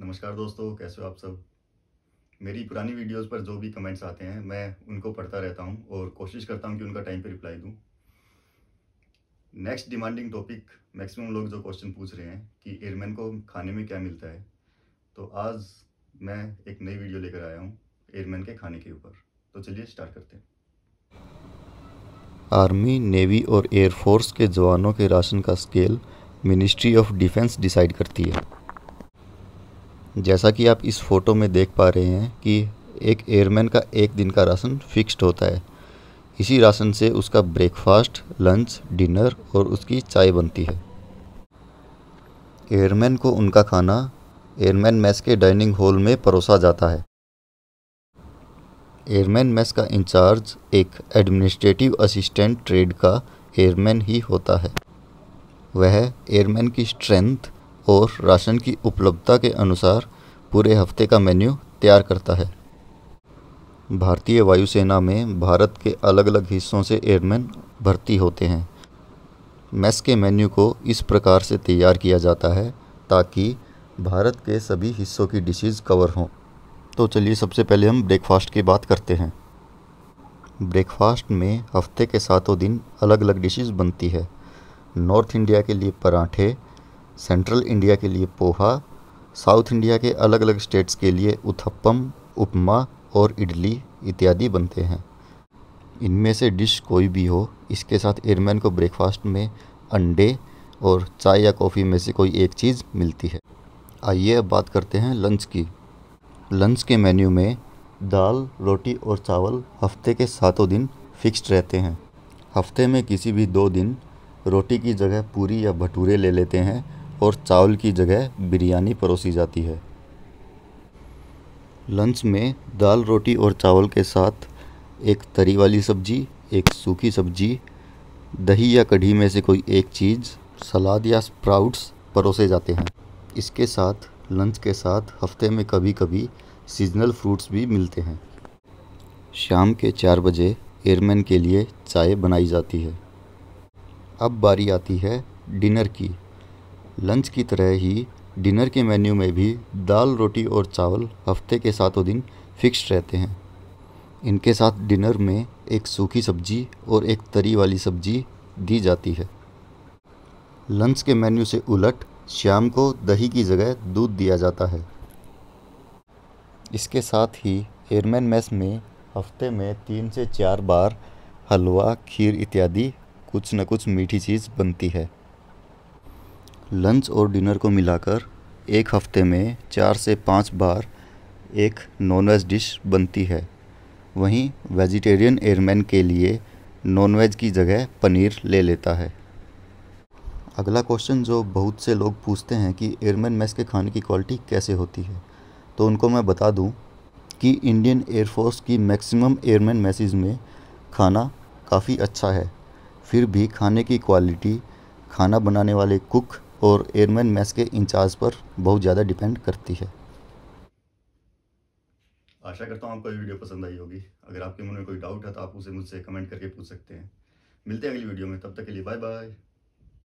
नमस्कार दोस्तों कैसे हो आप सब मेरी पुरानी वीडियोस पर जो भी कमेंट्स आते हैं मैं उनको पढ़ता रहता हूं और कोशिश करता हूं कि उनका टाइम पे रिप्लाई दूं नेक्स्ट डिमांडिंग टॉपिक मैक्सिमम लोग जो क्वेश्चन पूछ रहे हैं कि एयरमैन को खाने में क्या मिलता है तो आज मैं एक नई वीडियो लेकर आया हूँ एयरमैन के खाने के ऊपर तो चलिए स्टार्ट करते हैं आर्मी नेवी और एयरफोर्स के जवानों के राशन का scale ministry of defence decide करती है जैसा कि आप इस फोटो में देख पा रहे हैं कि एक एयरमैन का एक दिन का राशन फिक्स्ड होता है इसी राशन से उसका ब्रेकफास्ट लंच डिनर और उसकी चाय बनती है एयरमैन को उनका खाना एयरमैन मैस के डाइनिंग हॉल में परोसा जाता है एयरमैन मैस का इंचार्ज एक एडमिनिस्ट्रेटिव असिस्टेंट ट्रेड का एयरमैन ही होता है वह एयरमैन की स्ट्रेंथ और राशन की उपलब्धता के अनुसार पूरे हफ्ते का मेन्यू तैयार करता है भारतीय वायुसेना में भारत के अलग अलग हिस्सों से एयरमैन भर्ती होते हैं मेस के मेन्यू को इस प्रकार से तैयार किया जाता है ताकि भारत के सभी हिस्सों की डिशेज़ कवर हों तो चलिए सबसे पहले हम ब्रेकफास्ट की बात करते हैं ब्रेकफास्ट में हफ्ते के सातों दिन अलग अलग डिशेज़ बनती है नॉर्थ इंडिया के लिए पराठे सेंट्रल इंडिया के लिए पोहा साउथ इंडिया के अलग अलग स्टेट्स के लिए उथप्पम उपमा और इडली इत्यादि बनते हैं इनमें से डिश कोई भी हो इसके साथ एयरमैन को ब्रेकफास्ट में अंडे और चाय या कॉफ़ी में से कोई एक चीज़ मिलती है आइए अब बात करते हैं लंच की लंच के मेन्यू में दाल रोटी और चावल हफ्ते के सातों दिन फिक्स्ड रहते हैं हफ्ते में किसी भी दो दिन रोटी की जगह पूरी या भटूरे ले लेते हैं और चावल की जगह बिरयानी परोसी जाती है लंच में दाल रोटी और चावल के साथ एक तरी वाली सब्जी एक सूखी सब्जी दही या कढ़ी में से कोई एक चीज़ सलाद या स्प्राउट्स परोसे जाते हैं इसके साथ लंच के साथ हफ्ते में कभी कभी सीजनल फ्रूट्स भी मिलते हैं शाम के चार बजे एयरमैन के लिए चाय बनाई जाती है अब बारी आती है डिनर की लंच की तरह ही डिनर के मेन्यू में भी दाल रोटी और चावल हफ्ते के सातों दिन फिक्स रहते हैं इनके साथ डिनर में एक सूखी सब्जी और एक तरी वाली सब्जी दी जाती है लंच के मेन्यू से उलट शाम को दही की जगह दूध दिया जाता है इसके साथ ही एयरमैन मेस में हफ्ते में तीन से चार बार हलवा खीर इत्यादि कुछ न कुछ मीठी चीज़ बनती है लंच और डिनर को मिलाकर एक हफ्ते में चार से पाँच बार एक नॉनवेज डिश बनती है वहीं वेजिटेरियन एयरमैन के लिए नॉनवेज की जगह पनीर ले लेता है अगला क्वेश्चन जो बहुत से लोग पूछते हैं कि एयरमैन मैस के खाने की क्वालिटी कैसे होती है तो उनको मैं बता दूं कि इंडियन एयरफोर्स की मैक्सिमम एयरमैन मैसेज में खाना काफ़ी अच्छा है फिर भी खाने की क्वालिटी खाना बनाने वाले कुक और एयरमैन मैस के इंचार्ज पर बहुत ज़्यादा डिपेंड करती है आशा करता हूँ आपको ये वीडियो पसंद आई होगी अगर आपके मन में कोई डाउट है तो आप उसे मुझसे कमेंट करके पूछ सकते हैं मिलते हैं अगली वीडियो में तब तक के लिए बाय बाय